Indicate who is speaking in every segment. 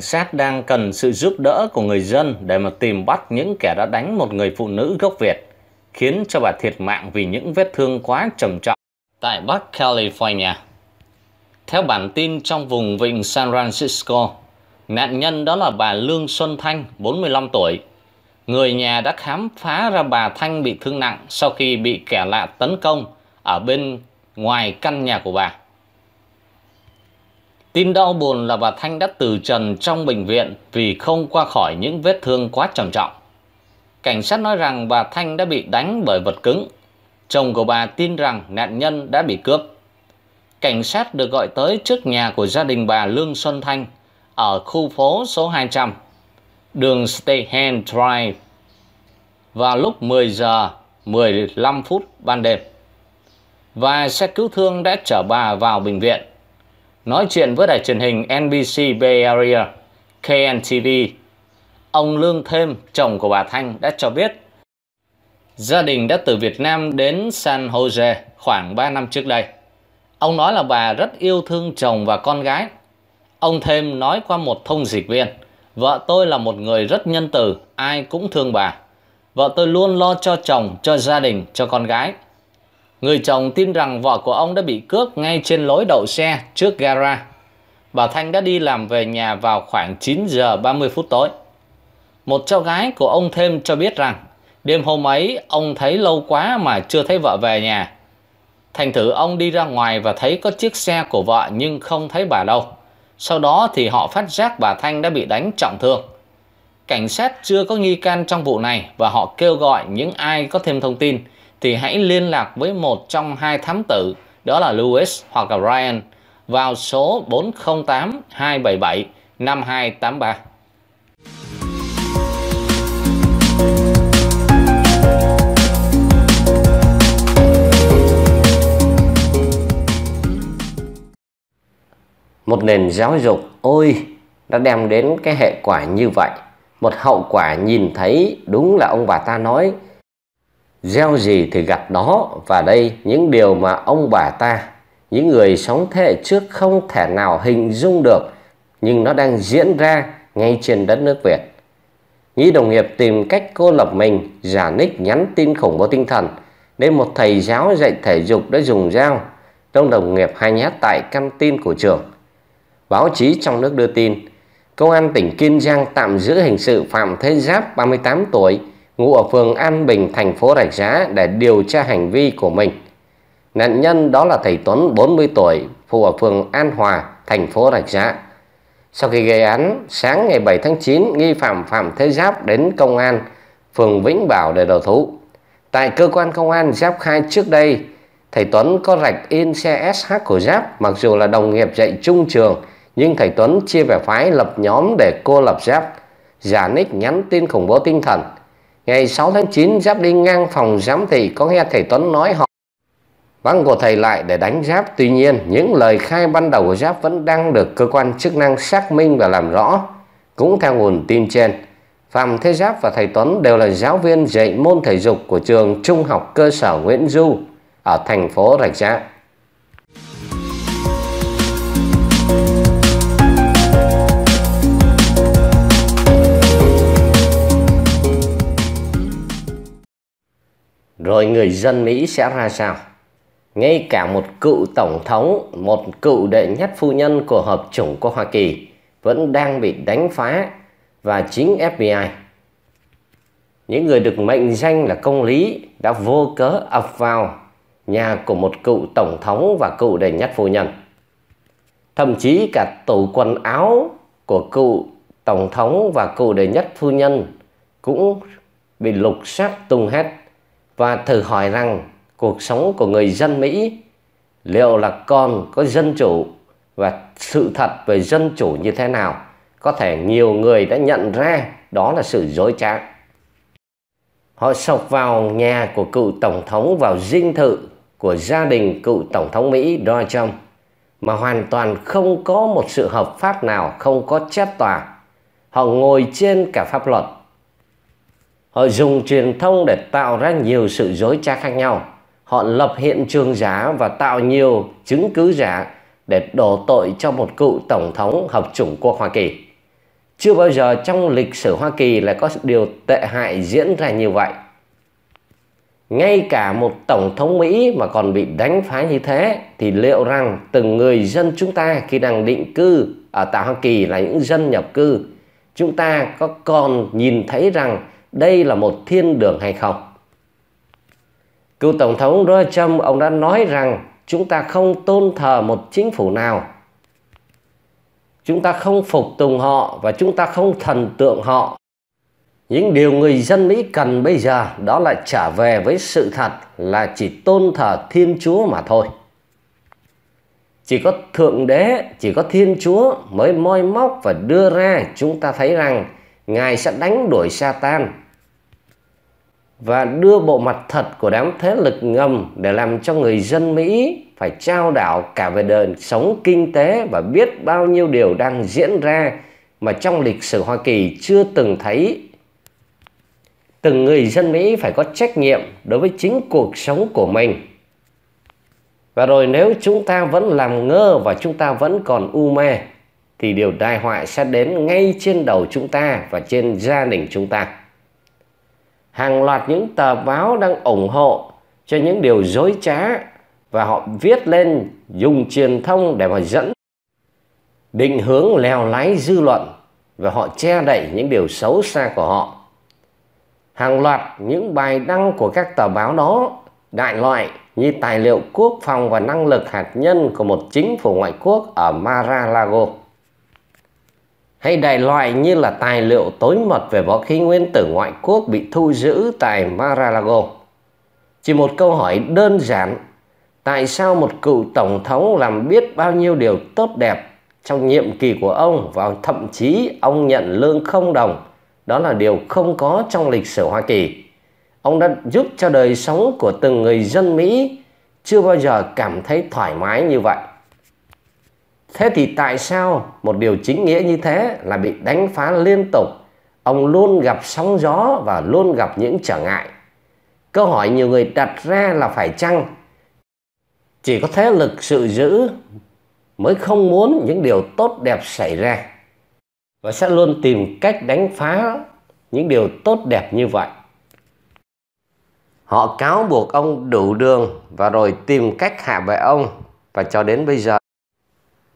Speaker 1: cảnh sát đang cần sự giúp đỡ của người dân để mà tìm bắt những kẻ đã đánh một người phụ nữ gốc Việt, khiến cho bà thiệt mạng vì những vết thương quá trầm trọng tại Bắc California. Theo bản tin trong vùng vịnh San Francisco, nạn nhân đó là bà Lương Xuân Thanh, 45 tuổi. Người nhà đã khám phá ra bà Thanh bị thương nặng sau khi bị kẻ lạ tấn công ở bên ngoài căn nhà của bà. Tin đau buồn là bà Thanh đã từ trần trong bệnh viện vì không qua khỏi những vết thương quá trầm trọng. Cảnh sát nói rằng bà Thanh đã bị đánh bởi vật cứng. Chồng của bà tin rằng nạn nhân đã bị cướp. Cảnh sát được gọi tới trước nhà của gia đình bà Lương Xuân Thanh ở khu phố số 200, đường Stehen Drive vào lúc 10 giờ 15 phút ban đêm. Và xe cứu thương đã chở bà vào bệnh viện nói chuyện với đài truyền hình NBC Bay Area, KNTV. Ông Lương Thêm, chồng của bà Thanh đã cho biết gia đình đã từ Việt Nam đến San Jose khoảng 3 năm trước đây. Ông nói là bà rất yêu thương chồng và con gái. Ông Thêm nói qua một thông dịch viên, vợ tôi là một người rất nhân từ, ai cũng thương bà. Vợ tôi luôn lo cho chồng, cho gia đình, cho con gái. Người chồng tin rằng vợ của ông đã bị cướp ngay trên lối đậu xe trước gara. Bà Thanh đã đi làm về nhà vào khoảng 9 giờ 30 phút tối. Một cháu gái của ông Thêm cho biết rằng đêm hôm ấy ông thấy lâu quá mà chưa thấy vợ về nhà. Thành thử ông đi ra ngoài và thấy có chiếc xe của vợ nhưng không thấy bà đâu. Sau đó thì họ phát giác bà Thanh đã bị đánh trọng thương. Cảnh sát chưa có nghi can trong vụ này và họ kêu gọi những ai có thêm thông tin – thì hãy liên lạc với một trong hai thám tử, đó là Lewis hoặc là Ryan, vào số 408 277 5283. Một nền giáo dục ôi đã đem đến cái hệ quả như vậy. Một hậu quả nhìn thấy đúng là ông bà ta nói gieo gì thì gặt đó và đây những điều mà ông bà ta những người sống thế hệ trước không thể nào hình dung được nhưng nó đang diễn ra ngay trên đất nước Việt. Nghĩ đồng nghiệp tìm cách cô lập mình, giả nick nhắn tin khủng bố tinh thần Nên một thầy giáo dạy thể dục đã dùng dao trong đồng nghiệp hai nhát tại căn tin của trường. Báo chí trong nước đưa tin, Công an tỉnh Kiên Giang tạm giữ hình sự Phạm Thế Giáp 38 tuổi ngụ ở phường An Bình, thành phố Rạch Giá để điều tra hành vi của mình. Nạn nhân đó là thầy Tuấn 40 tuổi, phụ ở phường An Hòa, thành phố Rạch Giá. Sau khi gây án, sáng ngày 7 tháng 9, nghi phạm Phạm Thế Giáp đến công an phường Vĩnh Bảo để đầu thú. Tại cơ quan công an, Giáp khai trước đây, thầy Tuấn có rạch in xe SH của Giáp, mặc dù là đồng nghiệp dạy chung trường, nhưng thầy Tuấn chia về phái lập nhóm để cô lập Giáp, giả nick nhắn tin khủng bố tinh thần – Ngày 6 tháng 9, Giáp đi ngang phòng giám thị có nghe thầy Tuấn nói họ vắng của thầy lại để đánh Giáp. Tuy nhiên, những lời khai ban đầu của Giáp vẫn đang được cơ quan chức năng xác minh và làm rõ. Cũng theo nguồn tin trên, Phạm Thế Giáp và thầy Tuấn đều là giáo viên dạy môn thể dục của trường Trung học cơ sở Nguyễn Du ở thành phố Rạch Giá. rồi người dân Mỹ sẽ ra sao? Ngay cả một cựu tổng thống, một cựu đệ nhất phu nhân của Hợp chủng của Hoa Kỳ vẫn đang bị đánh phá và chính FBI. Những người được mệnh danh là công lý đã vô cớ ập vào nhà của một cựu tổng thống và cựu đệ nhất phu nhân. Thậm chí cả tủ quần áo của cựu tổng thống và cựu đệ nhất phu nhân cũng bị lục soát tung hết và thử hỏi rằng cuộc sống của người dân Mỹ liệu là còn có dân chủ và sự thật về dân chủ như thế nào có thể nhiều người đã nhận ra đó là sự dối trá họ sộc vào nhà của cựu tổng thống vào dinh thự của gia đình cựu tổng thống Mỹ Donald Trump mà hoàn toàn không có một sự hợp pháp nào không có chép tòa họ ngồi trên cả pháp luật Họ dùng truyền thông để tạo ra nhiều sự dối trá khác nhau. Họ lập hiện trường giả và tạo nhiều chứng cứ giả để đổ tội cho một cựu tổng thống hợp chủng quốc Hoa Kỳ. Chưa bao giờ trong lịch sử Hoa Kỳ lại có điều tệ hại diễn ra như vậy. Ngay cả một tổng thống Mỹ mà còn bị đánh phá như thế thì liệu rằng từng người dân chúng ta khi đang định cư ở tại Hoa Kỳ là những dân nhập cư, chúng ta có còn nhìn thấy rằng đây là một thiên đường hay không? Cựu Tổng thống Donald Trump ông đã nói rằng chúng ta không tôn thờ một chính phủ nào. Chúng ta không phục tùng họ và chúng ta không thần tượng họ. Những điều người dân Mỹ cần bây giờ đó là trở về với sự thật là chỉ tôn thờ Thiên Chúa mà thôi. Chỉ có Thượng Đế, chỉ có Thiên Chúa mới moi móc và đưa ra chúng ta thấy rằng Ngài sẽ đánh đuổi Satan và đưa bộ mặt thật của đám thế lực ngầm để làm cho người dân Mỹ phải trao đảo cả về đời sống kinh tế và biết bao nhiêu điều đang diễn ra mà trong lịch sử Hoa Kỳ chưa từng thấy. Từng người dân Mỹ phải có trách nhiệm đối với chính cuộc sống của mình. Và rồi nếu chúng ta vẫn làm ngơ và chúng ta vẫn còn u mê thì điều tai họa sẽ đến ngay trên đầu chúng ta và trên gia đình chúng ta. Hàng loạt những tờ báo đang ủng hộ cho những điều dối trá và họ viết lên dùng truyền thông để mà dẫn định hướng leo lái dư luận và họ che đậy những điều xấu xa của họ. Hàng loạt những bài đăng của các tờ báo đó đại loại như tài liệu quốc phòng và năng lực hạt nhân của một chính phủ ngoại quốc ở Mar-a-Lago hay đại loại như là tài liệu tối mật về võ khí nguyên tử ngoại quốc bị thu giữ tại mar Chỉ một câu hỏi đơn giản, tại sao một cựu tổng thống làm biết bao nhiêu điều tốt đẹp trong nhiệm kỳ của ông và thậm chí ông nhận lương không đồng, đó là điều không có trong lịch sử Hoa Kỳ. Ông đã giúp cho đời sống của từng người dân Mỹ chưa bao giờ cảm thấy thoải mái như vậy. Thế thì tại sao một điều chính nghĩa như thế là bị đánh phá liên tục? Ông luôn gặp sóng gió và luôn gặp những trở ngại. Câu hỏi nhiều người đặt ra là phải chăng chỉ có thế lực sự giữ mới không muốn những điều tốt đẹp xảy ra và sẽ luôn tìm cách đánh phá những điều tốt đẹp như vậy. Họ cáo buộc ông đủ đường và rồi tìm cách hạ bệ ông và cho đến bây giờ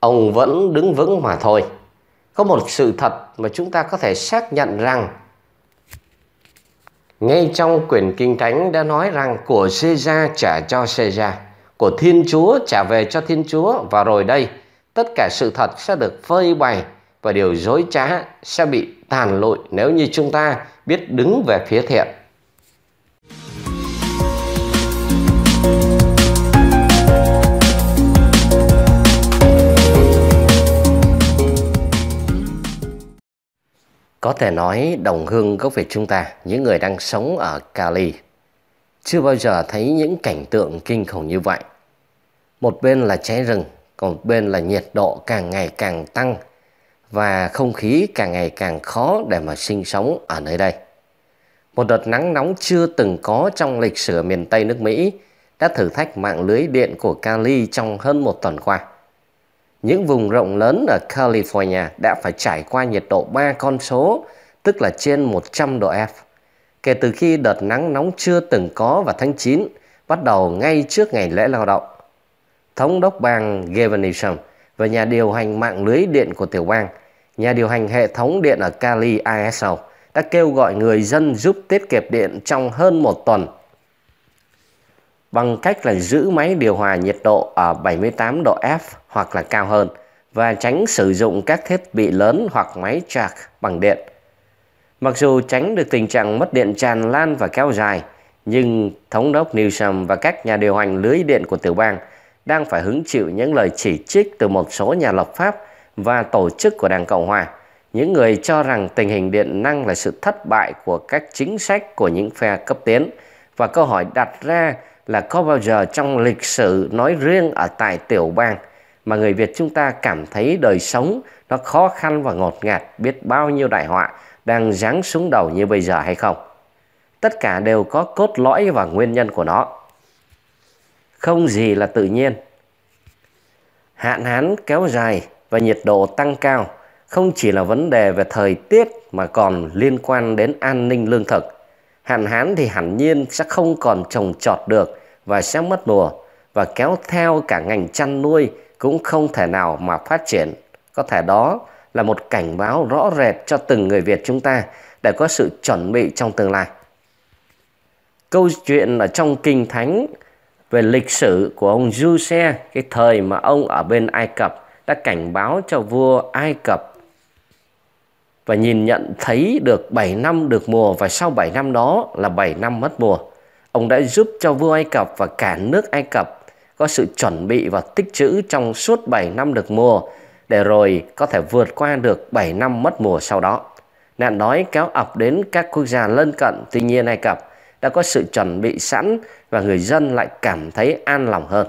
Speaker 1: ông vẫn đứng vững mà thôi. Có một sự thật mà chúng ta có thể xác nhận rằng ngay trong quyển kinh thánh đã nói rằng của Caesar trả cho Caesar, của Thiên Chúa trả về cho Thiên Chúa và rồi đây tất cả sự thật sẽ được phơi bày và điều dối trá sẽ bị tàn lụi nếu như chúng ta biết đứng về phía thiện. Có thể nói đồng hương gốc Việt chúng ta, những người đang sống ở Cali, chưa bao giờ thấy những cảnh tượng kinh khủng như vậy. Một bên là cháy rừng, còn một bên là nhiệt độ càng ngày càng tăng và không khí càng ngày càng khó để mà sinh sống ở nơi đây. Một đợt nắng nóng chưa từng có trong lịch sử miền Tây nước Mỹ đã thử thách mạng lưới điện của Cali trong hơn một tuần qua những vùng rộng lớn ở California đã phải trải qua nhiệt độ 3 con số, tức là trên 100 độ F. Kể từ khi đợt nắng nóng chưa từng có vào tháng 9, bắt đầu ngay trước ngày lễ lao động. Thống đốc bang Gavin Newsom và nhà điều hành mạng lưới điện của tiểu bang, nhà điều hành hệ thống điện ở Cali ISO đã kêu gọi người dân giúp tiết kiệm điện trong hơn một tuần bằng cách là giữ máy điều hòa nhiệt độ ở 78 độ F hoặc là cao hơn và tránh sử dụng các thiết bị lớn hoặc máy sạc bằng điện. Mặc dù tránh được tình trạng mất điện tràn lan và kéo dài, nhưng thống đốc Newsom và các nhà điều hành lưới điện của tiểu bang đang phải hứng chịu những lời chỉ trích từ một số nhà lập pháp và tổ chức của Đảng Cộng hòa, những người cho rằng tình hình điện năng là sự thất bại của các chính sách của những phe cấp tiến và câu hỏi đặt ra là có bao giờ trong lịch sử nói riêng ở tại tiểu bang mà người Việt chúng ta cảm thấy đời sống nó khó khăn và ngột ngạt, biết bao nhiêu đại họa đang giáng xuống đầu như bây giờ hay không? Tất cả đều có cốt lõi và nguyên nhân của nó. Không gì là tự nhiên. Hạn hán kéo dài và nhiệt độ tăng cao không chỉ là vấn đề về thời tiết mà còn liên quan đến an ninh lương thực. Hạn hán thì hẳn nhiên sẽ không còn trồng trọt được và sẽ mất mùa và kéo theo cả ngành chăn nuôi cũng không thể nào mà phát triển. Có thể đó là một cảnh báo rõ rệt cho từng người Việt chúng ta để có sự chuẩn bị trong tương lai. Câu chuyện ở trong Kinh Thánh về lịch sử của ông Giuse, cái thời mà ông ở bên Ai Cập đã cảnh báo cho vua Ai Cập và nhìn nhận thấy được 7 năm được mùa và sau 7 năm đó là 7 năm mất mùa. Ông đã giúp cho vua Ai Cập và cả nước Ai Cập có sự chuẩn bị và tích trữ trong suốt 7 năm được mùa để rồi có thể vượt qua được 7 năm mất mùa sau đó. Nạn đói kéo ập đến các quốc gia lân cận, tuy nhiên Ai Cập đã có sự chuẩn bị sẵn và người dân lại cảm thấy an lòng hơn.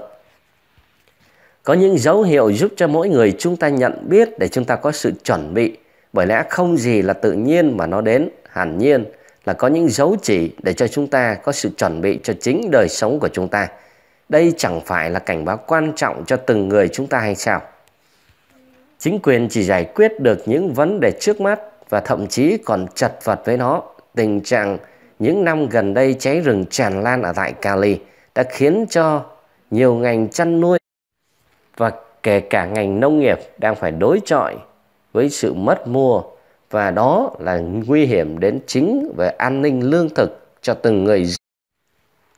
Speaker 1: Có những dấu hiệu giúp cho mỗi người chúng ta nhận biết để chúng ta có sự chuẩn bị, bởi lẽ không gì là tự nhiên mà nó đến, hẳn nhiên là có những dấu chỉ để cho chúng ta có sự chuẩn bị cho chính đời sống của chúng ta đây chẳng phải là cảnh báo quan trọng cho từng người chúng ta hay sao? Chính quyền chỉ giải quyết được những vấn đề trước mắt và thậm chí còn chật vật với nó. Tình trạng những năm gần đây cháy rừng tràn lan ở tại Cali đã khiến cho nhiều ngành chăn nuôi và kể cả ngành nông nghiệp đang phải đối chọi với sự mất mùa và đó là nguy hiểm đến chính về an ninh lương thực cho từng người